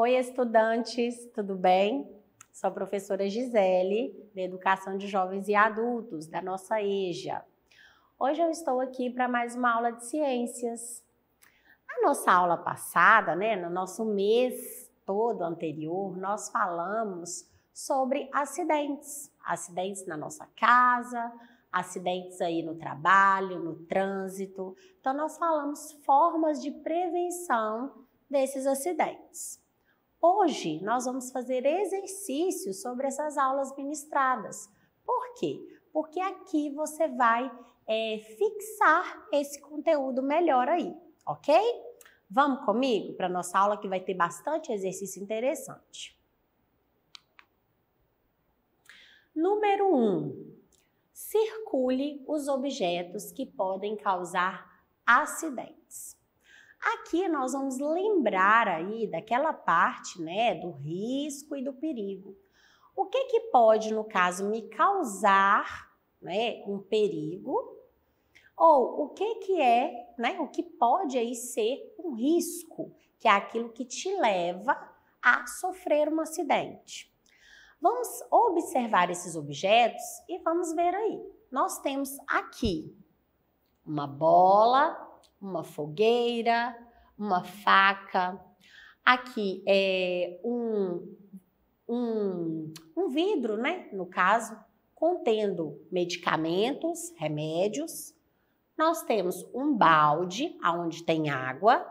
Oi, estudantes, tudo bem? Sou a professora Gisele, da Educação de Jovens e Adultos, da nossa EJA. Hoje eu estou aqui para mais uma aula de ciências. Na nossa aula passada, né, no nosso mês todo anterior, nós falamos sobre acidentes. Acidentes na nossa casa, acidentes aí no trabalho, no trânsito. Então, nós falamos formas de prevenção desses acidentes. Hoje nós vamos fazer exercícios sobre essas aulas ministradas. Por quê? Porque aqui você vai é, fixar esse conteúdo melhor aí, ok? Vamos comigo para nossa aula que vai ter bastante exercício interessante. Número 1. Um, circule os objetos que podem causar acidente. Aqui nós vamos lembrar aí daquela parte, né, do risco e do perigo. O que que pode, no caso, me causar, né, um perigo? Ou o que que é, né, o que pode aí ser um risco, que é aquilo que te leva a sofrer um acidente. Vamos observar esses objetos e vamos ver aí. Nós temos aqui uma bola uma fogueira, uma faca. Aqui é um, um, um vidro, né? No caso, contendo medicamentos, remédios. Nós temos um balde, onde tem água,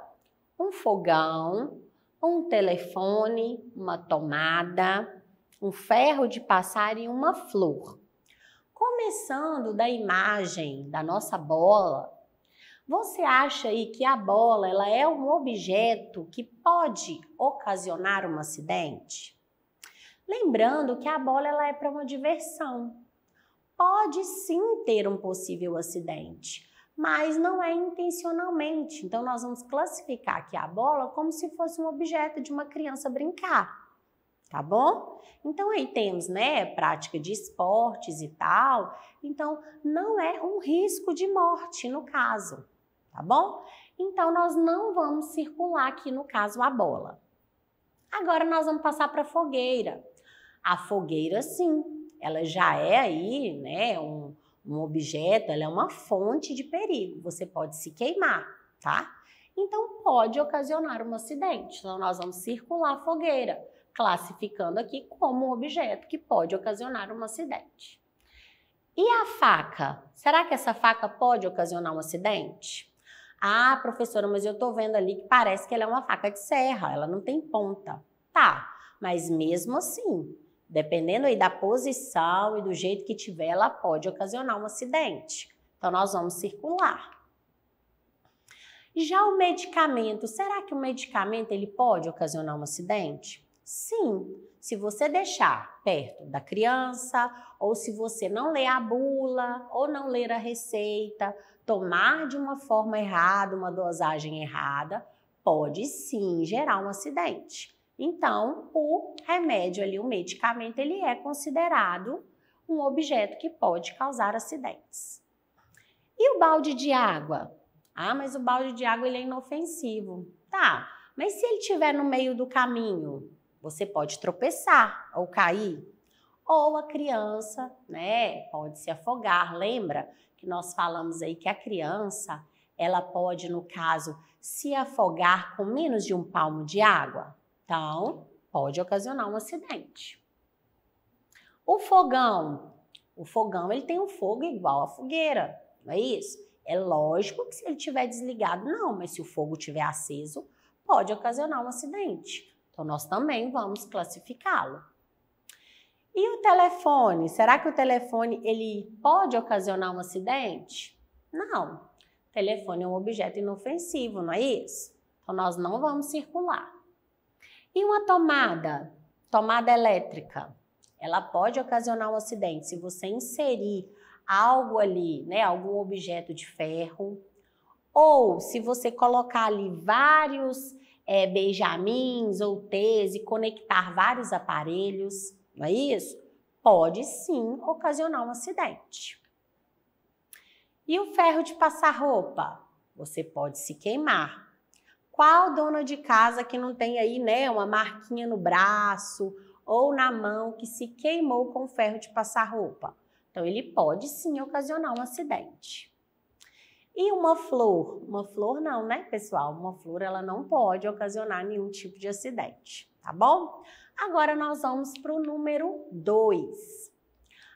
um fogão, um telefone, uma tomada, um ferro de passar e uma flor. Começando da imagem da nossa bola, você acha aí que a bola ela é um objeto que pode ocasionar um acidente? Lembrando que a bola ela é para uma diversão. Pode sim ter um possível acidente, mas não é intencionalmente. Então nós vamos classificar aqui a bola como se fosse um objeto de uma criança brincar. Tá bom? Então aí temos, né, prática de esportes e tal. Então não é um risco de morte no caso tá bom? Então, nós não vamos circular aqui, no caso, a bola. Agora, nós vamos passar para a fogueira. A fogueira, sim, ela já é aí, né, um, um objeto, ela é uma fonte de perigo. Você pode se queimar, tá? Então, pode ocasionar um acidente. Então, nós vamos circular a fogueira, classificando aqui como um objeto que pode ocasionar um acidente. E a faca? Será que essa faca pode ocasionar um acidente? Ah, professora, mas eu estou vendo ali que parece que ela é uma faca de serra, ela não tem ponta. Tá, mas mesmo assim, dependendo aí da posição e do jeito que tiver, ela pode ocasionar um acidente. Então, nós vamos circular. Já o medicamento, será que o medicamento ele pode ocasionar um acidente? Sim, se você deixar perto da criança, ou se você não ler a bula, ou não ler a receita, tomar de uma forma errada, uma dosagem errada, pode sim gerar um acidente. Então, o remédio ali, o medicamento, ele é considerado um objeto que pode causar acidentes. E o balde de água? Ah, mas o balde de água ele é inofensivo. Tá, mas se ele estiver no meio do caminho, você pode tropeçar ou cair, ou a criança, né, pode se afogar. Lembra que nós falamos aí que a criança, ela pode, no caso, se afogar com menos de um palmo de água? Então, pode ocasionar um acidente. O fogão, o fogão, ele tem um fogo igual à fogueira, não é isso? É lógico que se ele estiver desligado, não, mas se o fogo estiver aceso, pode ocasionar um acidente. Então, nós também vamos classificá-lo. E o telefone? Será que o telefone ele pode ocasionar um acidente? Não. O telefone é um objeto inofensivo, não é isso? Então nós não vamos circular. E uma tomada? Tomada elétrica. Ela pode ocasionar um acidente se você inserir algo ali, né, algum objeto de ferro, ou se você colocar ali vários é, benjamins ou T's e conectar vários aparelhos, não é isso? Pode sim ocasionar um acidente. E o ferro de passar roupa? Você pode se queimar. Qual dona de casa que não tem aí, né, uma marquinha no braço ou na mão que se queimou com o ferro de passar roupa? Então ele pode sim ocasionar um acidente. E uma flor? Uma flor não, né, pessoal? Uma flor ela não pode ocasionar nenhum tipo de acidente, tá bom? Agora nós vamos para o número 2.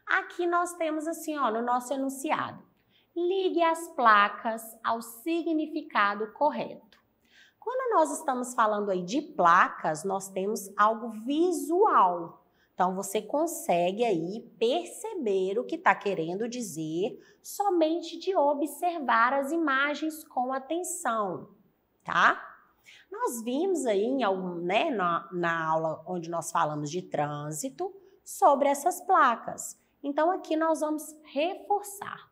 Aqui nós temos assim, ó, no nosso enunciado. Ligue as placas ao significado correto. Quando nós estamos falando aí de placas, nós temos algo visual, então, você consegue aí perceber o que está querendo dizer somente de observar as imagens com atenção, tá? Nós vimos aí algum, né, na, na aula onde nós falamos de trânsito sobre essas placas. Então, aqui nós vamos reforçar.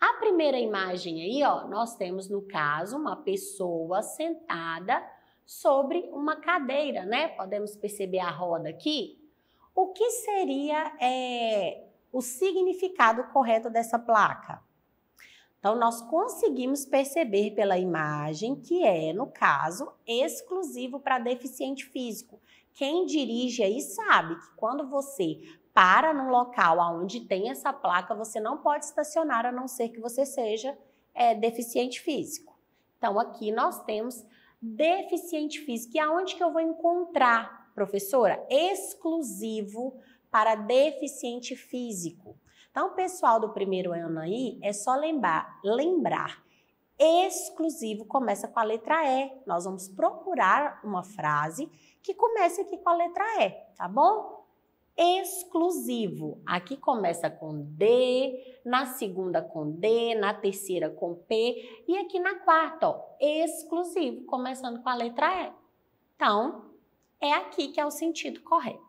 A primeira imagem aí, ó, nós temos no caso uma pessoa sentada sobre uma cadeira, né? Podemos perceber a roda aqui? O que seria é, o significado correto dessa placa? Então, nós conseguimos perceber pela imagem que é, no caso, exclusivo para deficiente físico. Quem dirige aí sabe que quando você para num local onde tem essa placa, você não pode estacionar a não ser que você seja é, deficiente físico. Então, aqui nós temos deficiente físico. E aonde que eu vou encontrar professora? Exclusivo para deficiente físico. Então, pessoal do primeiro ano aí, é só lembrar, lembrar. Exclusivo começa com a letra E. Nós vamos procurar uma frase que comece aqui com a letra E, tá bom? Exclusivo. Aqui começa com D, na segunda com D, na terceira com P e aqui na quarta, ó, exclusivo, começando com a letra E. Então, é aqui que é o sentido correto.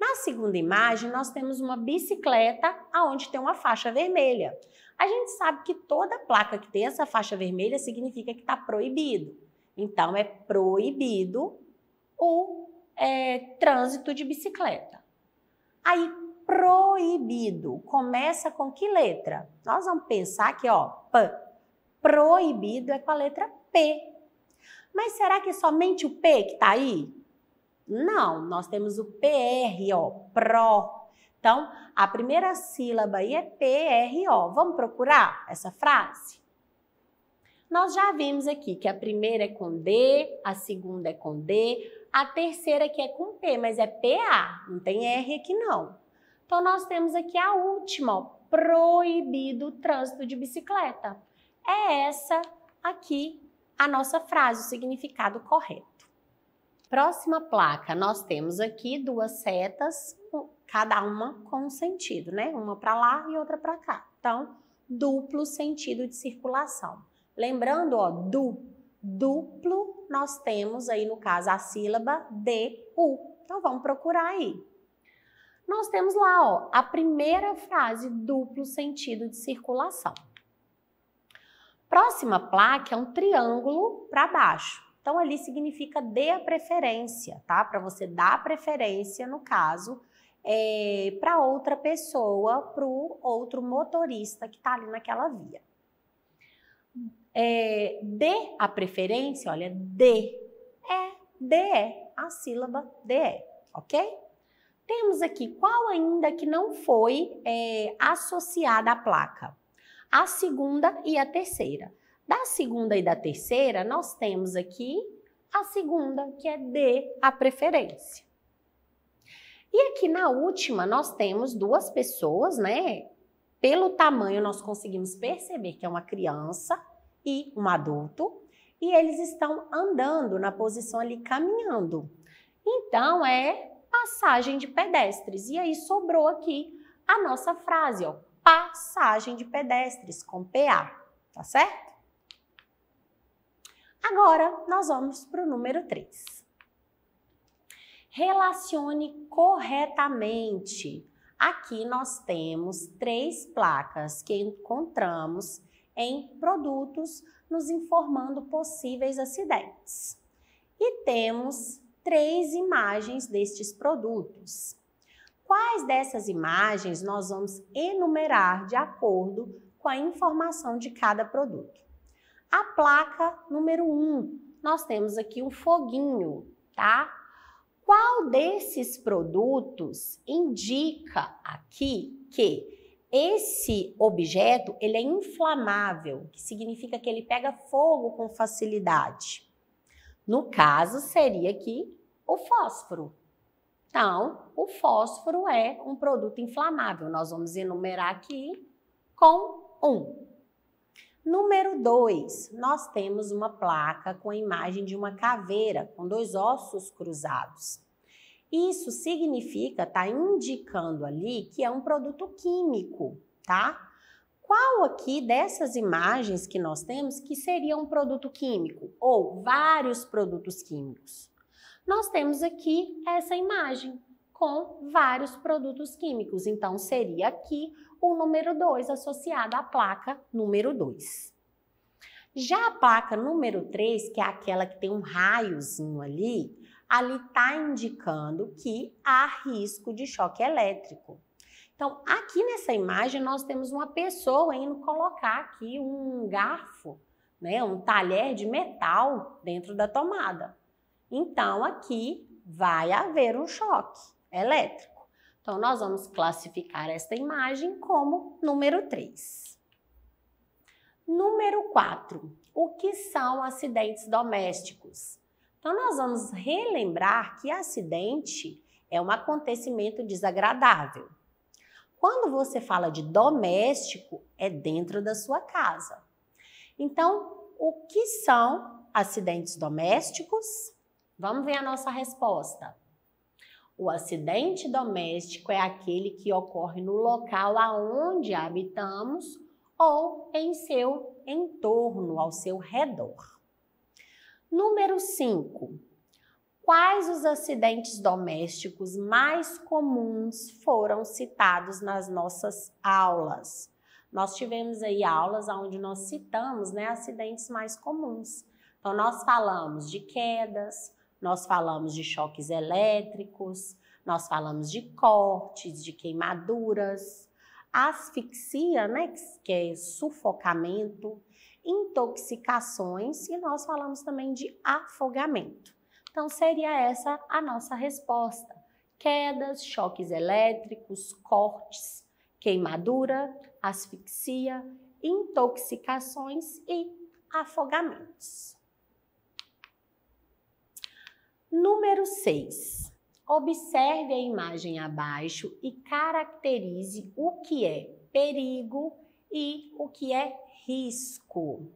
Na segunda imagem, nós temos uma bicicleta aonde tem uma faixa vermelha. A gente sabe que toda placa que tem essa faixa vermelha significa que está proibido. Então, é proibido o é, trânsito de bicicleta. Aí, proibido começa com que letra? Nós vamos pensar que, ó, P. Proibido é com a letra P. Mas será que é somente o P que está aí? Não, nós temos o PRO, PRO. Então, a primeira sílaba aí é PRO. Vamos procurar essa frase? Nós já vimos aqui que a primeira é com D, a segunda é com D, a terceira que é com P, mas é PA, não tem R aqui não. Então nós temos aqui a última, ó, proibido o trânsito de bicicleta. É essa aqui a nossa frase, o significado correto. Próxima placa, nós temos aqui duas setas, cada uma com um sentido, né? Uma para lá e outra para cá. Então, duplo sentido de circulação. Lembrando, ó, du, duplo, nós temos aí no caso a sílaba DU. Então, vamos procurar aí. Nós temos lá, ó, a primeira frase, duplo sentido de circulação próxima placa é um triângulo para baixo. Então, ali significa dê a preferência, tá? Para você dar preferência, no caso, é, para outra pessoa, para o outro motorista que está ali naquela via. É, dê a preferência, olha, dê, é, dê, é. a sílaba dê, é, ok? Temos aqui qual ainda que não foi é, associada à placa a segunda e a terceira. Da segunda e da terceira, nós temos aqui a segunda, que é D, a preferência. E aqui na última, nós temos duas pessoas, né? Pelo tamanho, nós conseguimos perceber que é uma criança e um adulto, e eles estão andando na posição ali caminhando. Então é passagem de pedestres. E aí sobrou aqui a nossa frase, ó, passagem de pedestres, com PA, tá certo? Agora, nós vamos para o número 3. Relacione corretamente. Aqui nós temos três placas que encontramos em produtos, nos informando possíveis acidentes. E temos três imagens destes produtos. Quais dessas imagens nós vamos enumerar de acordo com a informação de cada produto? A placa número 1, um, nós temos aqui um foguinho, tá? Qual desses produtos indica aqui que esse objeto ele é inflamável, que significa que ele pega fogo com facilidade? No caso, seria aqui o fósforo. Então, o fósforo é um produto inflamável. Nós vamos enumerar aqui com um. Número 2, nós temos uma placa com a imagem de uma caveira com dois ossos cruzados. Isso significa, está indicando ali que é um produto químico, tá? Qual aqui dessas imagens que nós temos que seria um produto químico ou vários produtos químicos? nós temos aqui essa imagem com vários produtos químicos. Então, seria aqui o número 2 associado à placa número 2. Já a placa número 3, que é aquela que tem um raiozinho ali, ali está indicando que há risco de choque elétrico. Então, aqui nessa imagem, nós temos uma pessoa indo colocar aqui um garfo, né, um talher de metal dentro da tomada. Então, aqui vai haver um choque elétrico. Então, nós vamos classificar esta imagem como número 3. Número 4. O que são acidentes domésticos? Então, nós vamos relembrar que acidente é um acontecimento desagradável. Quando você fala de doméstico, é dentro da sua casa. Então, o que são acidentes domésticos? Vamos ver a nossa resposta. O acidente doméstico é aquele que ocorre no local aonde habitamos ou em seu entorno, ao seu redor. Número 5. Quais os acidentes domésticos mais comuns foram citados nas nossas aulas? Nós tivemos aí aulas onde nós citamos né, acidentes mais comuns. Então, nós falamos de quedas, nós falamos de choques elétricos, nós falamos de cortes, de queimaduras, asfixia, né, que é sufocamento, intoxicações e nós falamos também de afogamento. Então seria essa a nossa resposta: quedas, choques elétricos, cortes, queimadura, asfixia, intoxicações e afogamentos. Número 6. Observe a imagem abaixo e caracterize o que é perigo e o que é risco.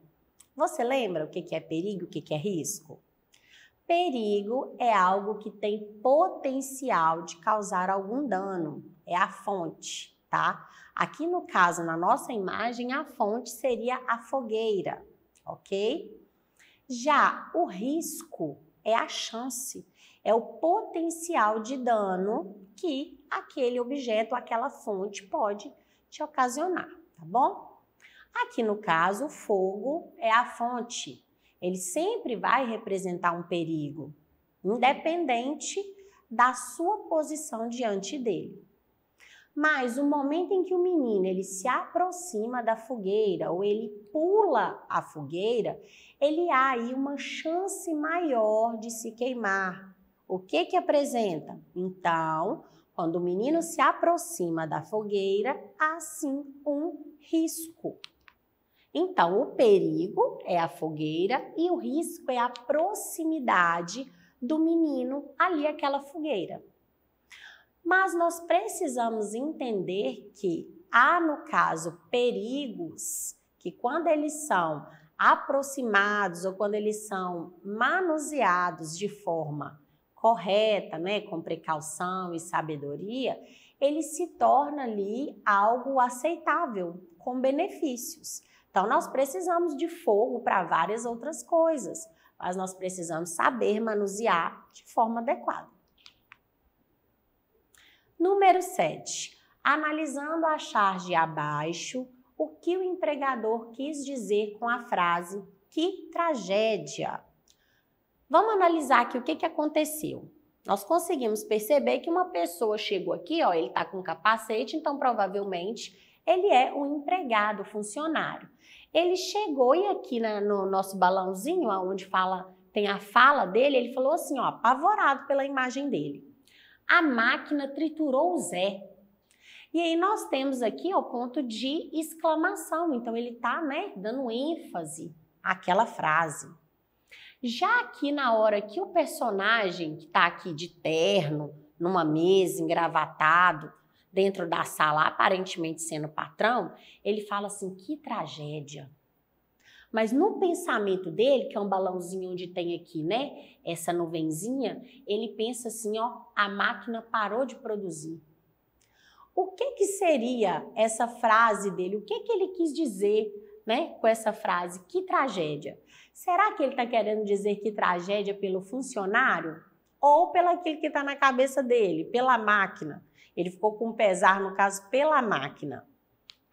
Você lembra o que é perigo e o que é risco? Perigo é algo que tem potencial de causar algum dano, é a fonte, tá? Aqui no caso, na nossa imagem, a fonte seria a fogueira, ok? Já o risco é a chance, é o potencial de dano que aquele objeto, aquela fonte pode te ocasionar, tá bom? Aqui no caso, o fogo é a fonte. Ele sempre vai representar um perigo, independente da sua posição diante dele. Mas o momento em que o menino ele se aproxima da fogueira ou ele pula a fogueira, ele há aí uma chance maior de se queimar. O que que apresenta? Então, quando o menino se aproxima da fogueira, há sim um risco. Então, o perigo é a fogueira e o risco é a proximidade do menino ali àquela fogueira. Mas nós precisamos entender que há, no caso, perigos que, quando eles são aproximados ou quando eles são manuseados de forma correta, né, com precaução e sabedoria, ele se torna ali algo aceitável, com benefícios. Então, nós precisamos de fogo para várias outras coisas, mas nós precisamos saber manusear de forma adequada. Número 7. Analisando a charge abaixo, o que o empregador quis dizer com a frase que tragédia. Vamos analisar aqui o que, que aconteceu. Nós conseguimos perceber que uma pessoa chegou aqui, ó, ele está com capacete, então provavelmente ele é um empregado, funcionário. Ele chegou e aqui no nosso balãozinho, onde fala, tem a fala dele, ele falou assim, ó, apavorado pela imagem dele a máquina triturou o Zé. E aí nós temos aqui o ponto de exclamação, então ele está né, dando ênfase àquela frase. Já aqui na hora que o personagem que está aqui de terno, numa mesa, engravatado, dentro da sala, aparentemente sendo patrão, ele fala assim: que tragédia. Mas no pensamento dele, que é um balãozinho onde tem aqui, né, essa nuvenzinha, ele pensa assim, ó, a máquina parou de produzir. O que que seria essa frase dele? O que que ele quis dizer, né, com essa frase? Que tragédia? Será que ele está querendo dizer que tragédia pelo funcionário ou pelo aquilo que está na cabeça dele, pela máquina? Ele ficou com pesar, no caso, pela máquina.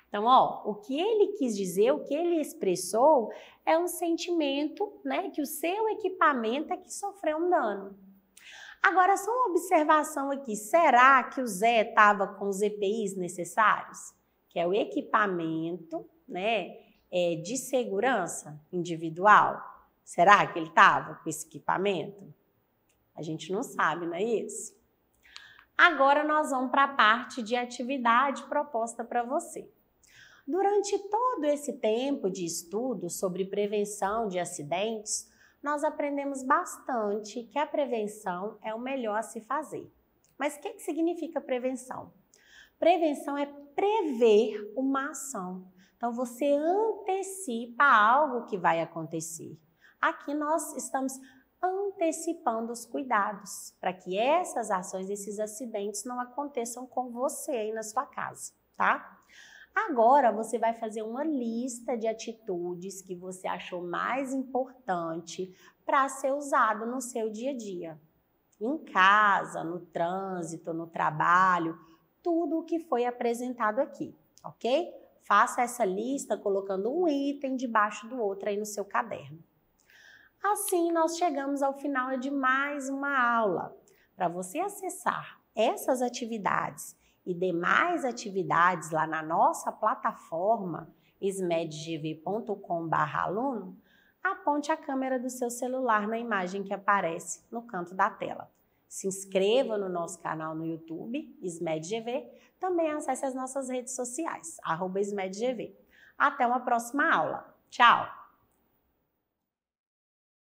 Então, ó, o que ele quis dizer, o que ele expressou, é um sentimento, né, que o seu equipamento é que sofreu um dano. Agora, só uma observação aqui: será que o Zé estava com os EPIs necessários? Que é o equipamento, né, é, de segurança individual. Será que ele estava com esse equipamento? A gente não sabe, não é isso? Agora nós vamos para a parte de atividade proposta para você. Durante todo esse tempo de estudo sobre prevenção de acidentes, nós aprendemos bastante que a prevenção é o melhor a se fazer. Mas o que, que significa prevenção? Prevenção é prever uma ação. Então, você antecipa algo que vai acontecer. Aqui nós estamos antecipando os cuidados para que essas ações, esses acidentes não aconteçam com você aí na sua casa, tá? Agora você vai fazer uma lista de atitudes que você achou mais importante para ser usado no seu dia a dia. Em casa, no trânsito, no trabalho, tudo o que foi apresentado aqui, ok? Faça essa lista colocando um item debaixo do outro aí no seu caderno. Assim, nós chegamos ao final de mais uma aula. Para você acessar essas atividades e demais atividades lá na nossa plataforma smedgv.com/aluno, aponte a câmera do seu celular na imagem que aparece no canto da tela. Se inscreva no nosso canal no YouTube, SMEDGV. Também acesse as nossas redes sociais, SMEDGV. Até uma próxima aula. Tchau!